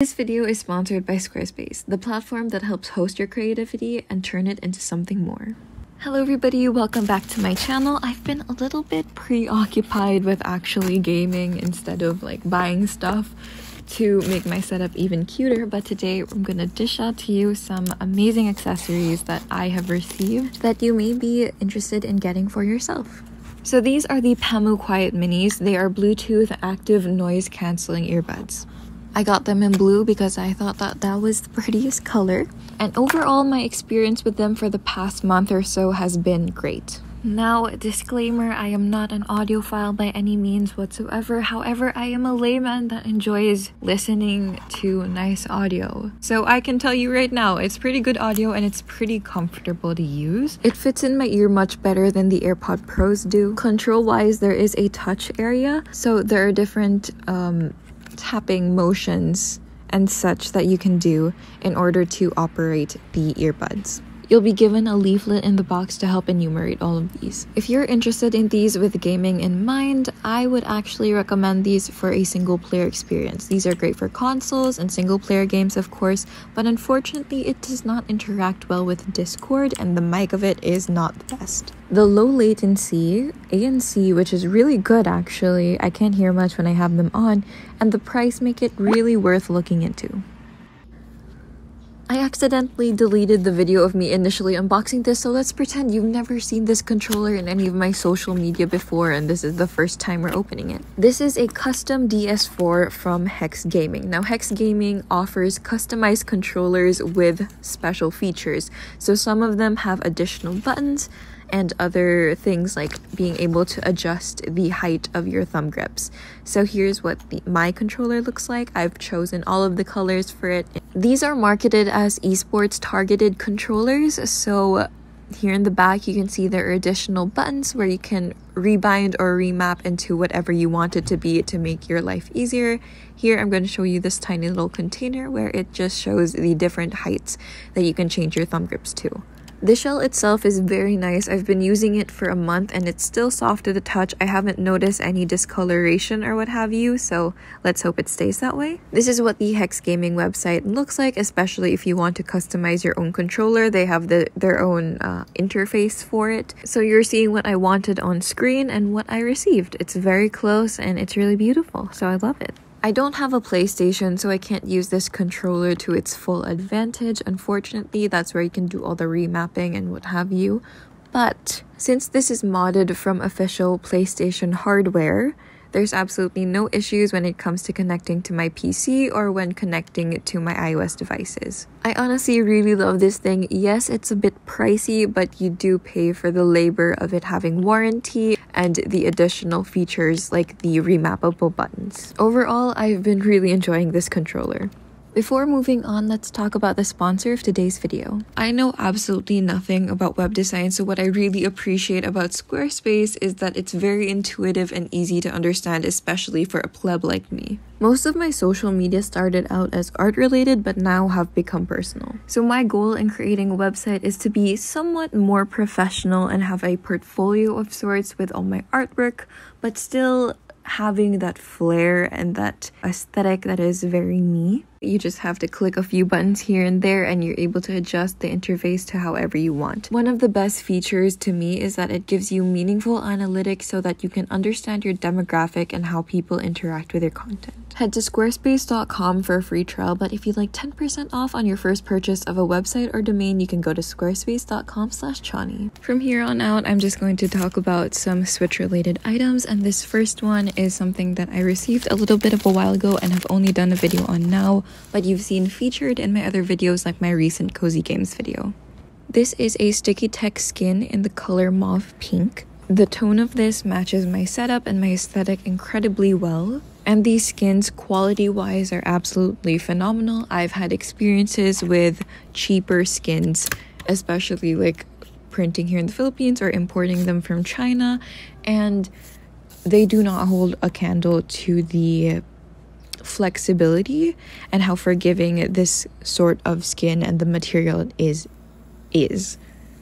This video is sponsored by Squarespace, the platform that helps host your creativity and turn it into something more. Hello everybody, welcome back to my channel. I've been a little bit preoccupied with actually gaming instead of like buying stuff to make my setup even cuter, but today I'm gonna dish out to you some amazing accessories that I have received that you may be interested in getting for yourself. So these are the Pamu Quiet Minis. They are Bluetooth active noise cancelling earbuds. I got them in blue because I thought that that was the prettiest color. And overall, my experience with them for the past month or so has been great. Now, disclaimer, I am not an audiophile by any means whatsoever. However, I am a layman that enjoys listening to nice audio. So I can tell you right now, it's pretty good audio and it's pretty comfortable to use. It fits in my ear much better than the AirPod Pros do. Control-wise, there is a touch area, so there are different um, tapping motions and such that you can do in order to operate the earbuds. You'll be given a leaflet in the box to help enumerate all of these. If you're interested in these with gaming in mind, I would actually recommend these for a single player experience. These are great for consoles and single player games, of course, but unfortunately, it does not interact well with Discord, and the mic of it is not the best. The low latency, ANC, which is really good actually, I can't hear much when I have them on, and the price make it really worth looking into. I accidentally deleted the video of me initially unboxing this, so let's pretend you've never seen this controller in any of my social media before and this is the first time we're opening it. This is a custom DS4 from Hex Gaming. Now Hex Gaming offers customized controllers with special features, so some of them have additional buttons, and other things like being able to adjust the height of your thumb grips. So here's what the, my controller looks like. I've chosen all of the colors for it. These are marketed as esports targeted controllers, so here in the back you can see there are additional buttons where you can rebind or remap into whatever you want it to be to make your life easier. Here I'm going to show you this tiny little container where it just shows the different heights that you can change your thumb grips to. The shell itself is very nice. I've been using it for a month and it's still soft to the touch. I haven't noticed any discoloration or what have you, so let's hope it stays that way. This is what the Hex Gaming website looks like, especially if you want to customize your own controller. They have the, their own uh, interface for it. So you're seeing what I wanted on screen and what I received. It's very close and it's really beautiful, so I love it. I don't have a PlayStation, so I can't use this controller to its full advantage. Unfortunately, that's where you can do all the remapping and what have you. But since this is modded from official PlayStation hardware, there's absolutely no issues when it comes to connecting to my PC or when connecting to my iOS devices. I honestly really love this thing. Yes, it's a bit pricey, but you do pay for the labor of it having warranty and the additional features like the remappable buttons. Overall, I've been really enjoying this controller. Before moving on, let's talk about the sponsor of today's video. I know absolutely nothing about web design, so what I really appreciate about Squarespace is that it's very intuitive and easy to understand, especially for a pleb like me. Most of my social media started out as art related but now have become personal. So my goal in creating a website is to be somewhat more professional and have a portfolio of sorts with all my artwork, but still having that flair and that aesthetic that is very me. You just have to click a few buttons here and there and you're able to adjust the interface to however you want. One of the best features to me is that it gives you meaningful analytics so that you can understand your demographic and how people interact with your content. Head to squarespace.com for a free trial, but if you'd like 10% off on your first purchase of a website or domain, you can go to squarespace.com slash chani. From here on out, I'm just going to talk about some Switch-related items, and this first one is something that I received a little bit of a while ago and have only done a video on now, but you've seen featured in my other videos like my recent Cozy Games video. This is a sticky tech skin in the color mauve pink. The tone of this matches my setup and my aesthetic incredibly well. And these skins, quality wise, are absolutely phenomenal. I've had experiences with cheaper skins, especially like printing here in the Philippines or importing them from China, and they do not hold a candle to the flexibility and how forgiving this sort of skin and the material is is.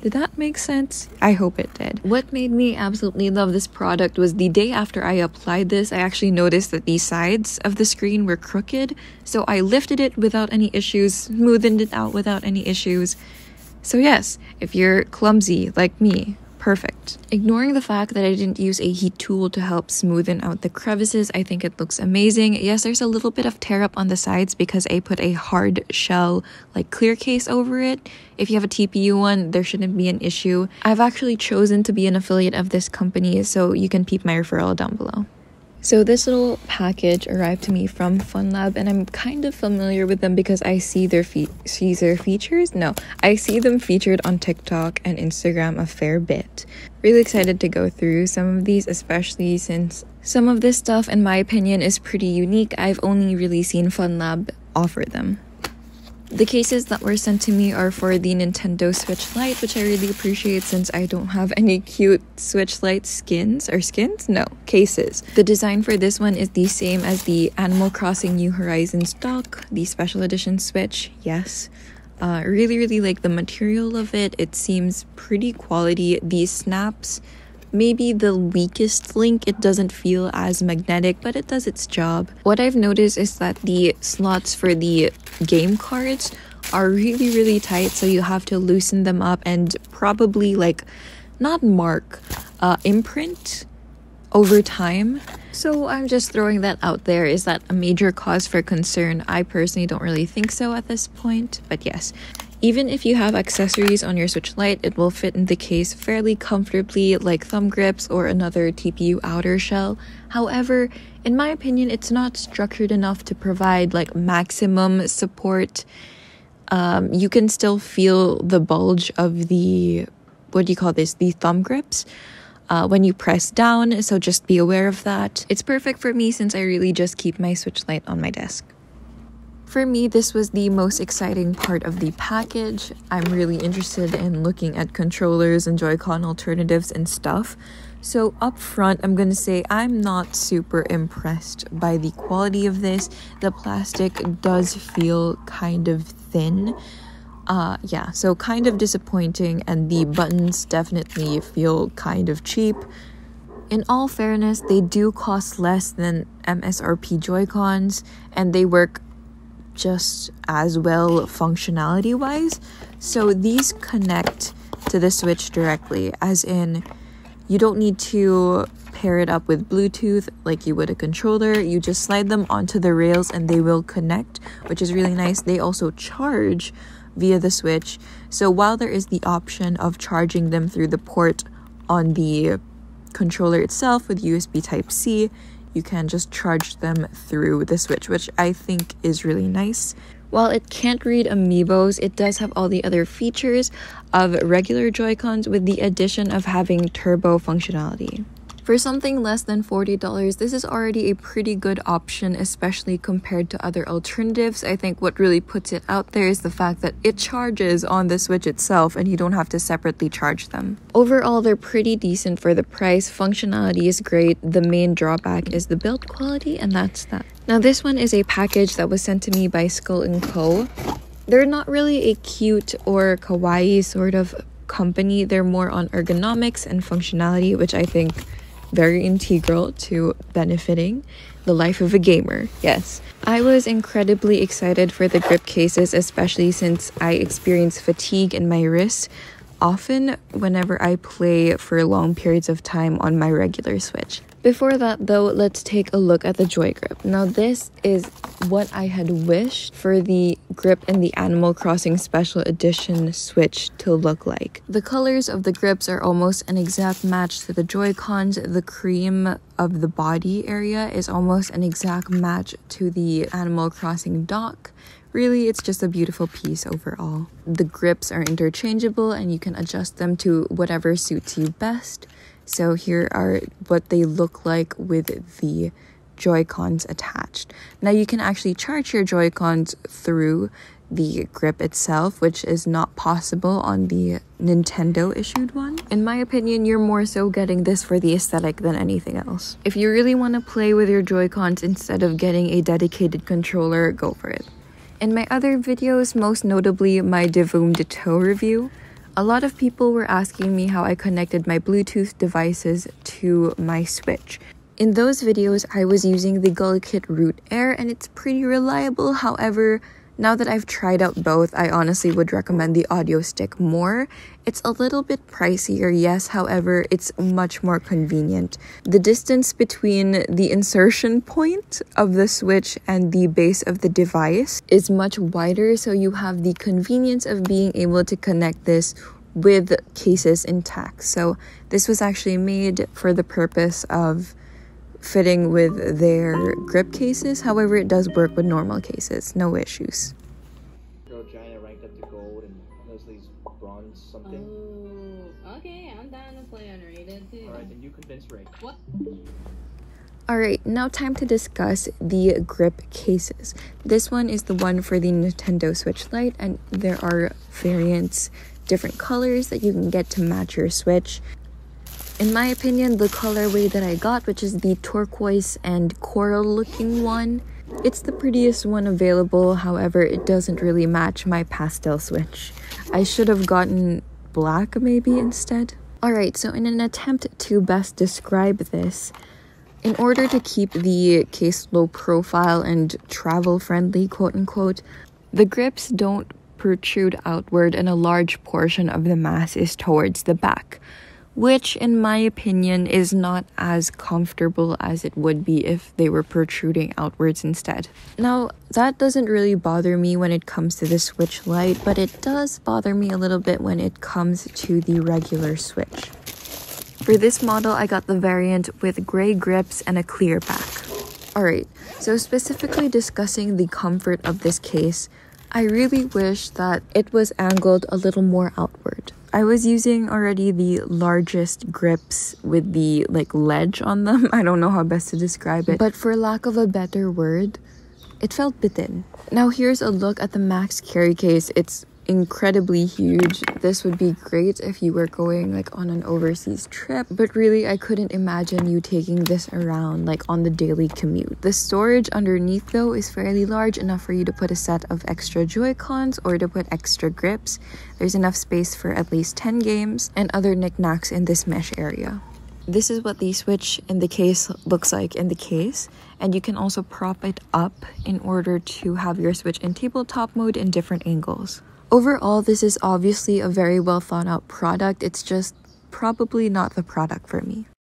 Did that make sense? I hope it did. What made me absolutely love this product was the day after I applied this, I actually noticed that the sides of the screen were crooked. So I lifted it without any issues, smoothed it out without any issues. So, yes, if you're clumsy like me, perfect. Ignoring the fact that I didn't use a heat tool to help smoothen out the crevices, I think it looks amazing. Yes, there's a little bit of tear up on the sides because I put a hard shell like clear case over it. If you have a TPU one, there shouldn't be an issue. I've actually chosen to be an affiliate of this company, so you can peep my referral down below. So this little package arrived to me from FunLab, and I'm kind of familiar with them because I see their fe- see their features. No, I see them featured on TikTok and Instagram a fair bit. Really excited to go through some of these, especially since some of this stuff, in my opinion, is pretty unique. I've only really seen FunLab offer them. The cases that were sent to me are for the Nintendo Switch Lite, which I really appreciate since I don't have any cute Switch Lite skins or skins? No, cases. The design for this one is the same as the Animal Crossing New Horizons dock, the special edition Switch, yes. Uh, really, really like the material of it. It seems pretty quality. These snaps maybe the weakest link. It doesn't feel as magnetic, but it does its job. What I've noticed is that the slots for the game cards are really, really tight, so you have to loosen them up and probably like not mark, uh, imprint over time. So I'm just throwing that out there. Is that a major cause for concern? I personally don't really think so at this point, but yes. Even if you have accessories on your Switch Lite, it will fit in the case fairly comfortably like thumb grips or another TPU outer shell. However, in my opinion, it's not structured enough to provide like maximum support. Um, you can still feel the bulge of the, what do you call this, the thumb grips. Uh, when you press down, so just be aware of that. It's perfect for me since I really just keep my Switch Lite on my desk. For me, this was the most exciting part of the package. I'm really interested in looking at controllers and Joy-Con alternatives and stuff. So up front, I'm gonna say I'm not super impressed by the quality of this. The plastic does feel kind of thin. Uh, yeah, so kind of disappointing, and the buttons definitely feel kind of cheap. In all fairness, they do cost less than MSRP Joy-Cons, and they work just as well functionality wise. So these connect to the Switch directly, as in, you don't need to pair it up with Bluetooth like you would a controller. You just slide them onto the rails and they will connect, which is really nice. They also charge via the Switch. So while there is the option of charging them through the port on the controller itself with USB Type C, you can just charge them through the Switch, which I think is really nice. While it can't read amiibos, it does have all the other features of regular Joy-Cons with the addition of having turbo functionality. For something less than $40, this is already a pretty good option, especially compared to other alternatives. I think what really puts it out there is the fact that it charges on the Switch itself and you don't have to separately charge them. Overall, they're pretty decent for the price. Functionality is great. The main drawback is the build quality, and that's that. Now, this one is a package that was sent to me by Skull & Co. They're not really a cute or kawaii sort of company. They're more on ergonomics and functionality, which I think very integral to benefiting the life of a gamer. Yes. I was incredibly excited for the grip cases, especially since I experience fatigue in my wrist often whenever I play for long periods of time on my regular Switch. Before that, though, let's take a look at the Joy Grip. Now, this is what I had wished for the grip in the Animal Crossing Special Edition Switch to look like. The colors of the grips are almost an exact match to the Joy Cons. The cream of the body area is almost an exact match to the Animal Crossing dock. Really, it's just a beautiful piece overall. The grips are interchangeable and you can adjust them to whatever suits you best. So here are what they look like with the Joy-Cons attached. Now you can actually charge your Joy-Cons through the grip itself, which is not possible on the Nintendo issued one. In my opinion, you're more so getting this for the aesthetic than anything else. If you really want to play with your Joy-Cons instead of getting a dedicated controller, go for it. In my other videos, most notably my Devoom Toe review, a lot of people were asking me how I connected my Bluetooth devices to my Switch. In those videos, I was using the Gullikit Root Air and it's pretty reliable. However, now that I've tried out both, I honestly would recommend the audio stick more. It's a little bit pricier, yes, however, it's much more convenient. The distance between the insertion point of the switch and the base of the device is much wider, so you have the convenience of being able to connect this with cases intact. So, this was actually made for the purpose of fitting with their grip cases. However, it does work with normal cases, no issues. Girl ranked up to gold and Leslie's bronze something. Oh, okay, I'm down to play unrated too. Alright, then you convince What? Alright, now time to discuss the grip cases. This one is the one for the Nintendo Switch Lite, and there are variants, different colors that you can get to match your Switch in my opinion, the colorway that I got, which is the turquoise and coral looking one, it's the prettiest one available. However, it doesn't really match my pastel switch. I should have gotten black maybe instead. Alright, so in an attempt to best describe this, in order to keep the case low profile and travel friendly, quote unquote, the grips don't protrude outward and a large portion of the mass is towards the back which, in my opinion, is not as comfortable as it would be if they were protruding outwards instead. Now, that doesn't really bother me when it comes to the switch light, but it does bother me a little bit when it comes to the regular switch. For this model, I got the variant with gray grips and a clear back. Alright, so specifically discussing the comfort of this case, I really wish that it was angled a little more outward. I was using already the largest grips with the like ledge on them. I don't know how best to describe it, but for lack of a better word, it felt bitten. Now here's a look at the Max carry case. It's incredibly huge. This would be great if you were going like on an overseas trip, but really I couldn't imagine you taking this around like on the daily commute. The storage underneath though is fairly large enough for you to put a set of extra Joy-Cons or to put extra grips. There's enough space for at least 10 games and other knickknacks in this mesh area this is what the switch in the case looks like in the case and you can also prop it up in order to have your switch in tabletop mode in different angles Overall, this is obviously a very well thought out product, it's just probably not the product for me.